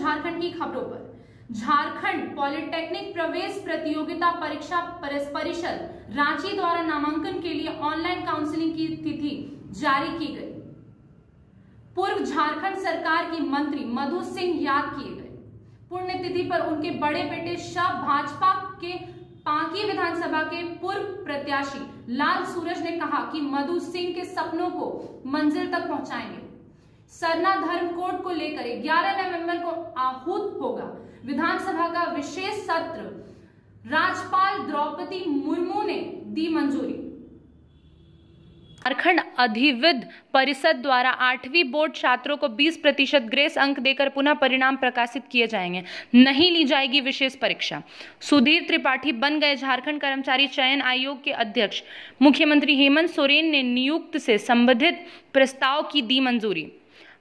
झारखंड की खबरों पर झारखंड पॉलिटेक्निक प्रवेश प्रतियोगिता परीक्षा परिषद रांची द्वारा नामांकन के लिए ऑनलाइन काउंसलिंग की तिथि जारी की गई पूर्व झारखंड सरकार की मंत्री मधु सिंह याद किए गए पुण्यतिथि पर उनके बड़े बेटे शव भाजपा के पांकी विधानसभा के पूर्व प्रत्याशी लाल सूरज ने कहा कि मधु सिंह के सपनों को मंजिल तक पहुंचाएंगे सरना धर्म कोड को लेकर 11 नवंबर को आहूत होगा विधानसभा का विशेष सत्र राज्यपाल द्रौपदी मुर्मू ने दी मंजूरी झारखंड अधिविद परिषद द्वारा आठवीं बोर्ड छात्रों को 20 प्रतिशत ग्रेस अंक देकर पुनः परिणाम प्रकाशित किए जाएंगे नहीं ली जाएगी विशेष परीक्षा सुधीर त्रिपाठी बन गए झारखंड कर्मचारी चयन आयोग के अध्यक्ष मुख्यमंत्री हेमंत सोरेन ने नियुक्त से संबंधित प्रस्ताव की दी मंजूरी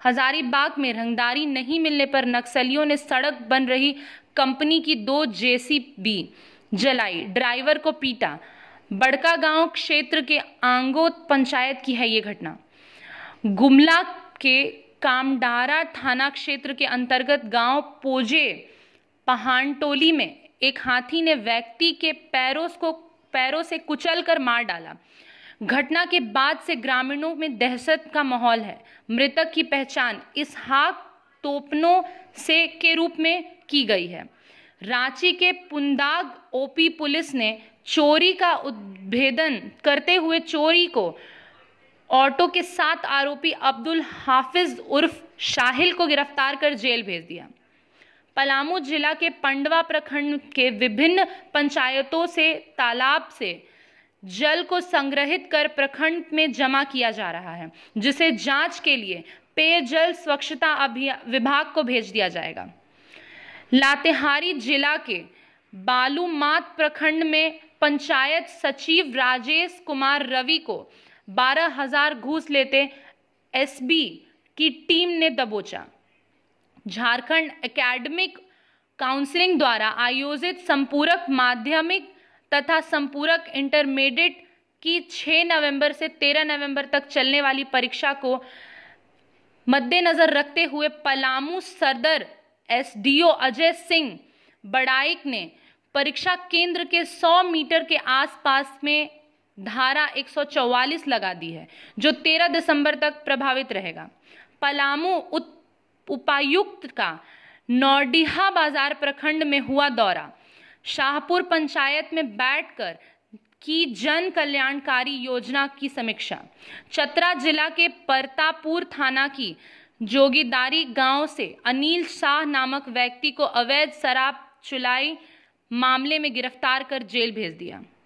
हजारीबाग में रंगदारी नहीं मिलने पर नक्सलियों ने सड़क बन रही कंपनी की दो जेसीबी जलाई ड्राइवर को पीटा बड़का गांव क्षेत्र के आंगो पंचायत की है ये घटना गुमला के कामडारा थाना क्षेत्र के अंतर्गत गांव पोजे पहानटोली में एक हाथी ने व्यक्ति के पैरों को पैरों से कुचल कर मार डाला घटना के बाद से ग्रामीणों में दहशत का माहौल है मृतक की पहचान हाक तोपनों से के रूप में की गई है रांची के पुंदाग ओपी पुलिस ने चोरी का उद्भेदन करते हुए चोरी को ऑटो के सात आरोपी अब्दुल हाफिज उर्फ शाहिल को गिरफ्तार कर जेल भेज दिया पलामू जिला के पंडवा प्रखंड के विभिन्न पंचायतों से तालाब से जल को संग्रहित कर प्रखंड में जमा किया जा रहा है जिसे जांच के लिए पेयजल स्वच्छता विभाग को भेज दिया जाएगा लातेहारी जिला के बालूमात प्रखंड में पंचायत सचिव राजेश कुमार रवि को बारह हजार घूस लेते एसबी की टीम ने दबोचा झारखंड एकेडमिक काउंसलिंग द्वारा आयोजित संपूरक माध्यमिक तथा संपूरक इंटरमीडिएट की 6 नवंबर से 13 नवंबर तक चलने वाली परीक्षा को मद्देनज़र रखते हुए पलामू सदर एसडीओ अजय सिंह बड़ाइक ने परीक्षा केंद्र के 100 मीटर के आसपास में धारा 144 लगा दी है जो 13 दिसंबर तक प्रभावित रहेगा पलामू उपायुक्त का नौडीहा बाजार प्रखंड में हुआ दौरा शाहपुर पंचायत में बैठकर की जन कल्याणकारी योजना की समीक्षा चतरा जिला के परतापुर थाना की जोगीदारी गांव से अनिल शाह नामक व्यक्ति को अवैध शराब चुलाई मामले में गिरफ्तार कर जेल भेज दिया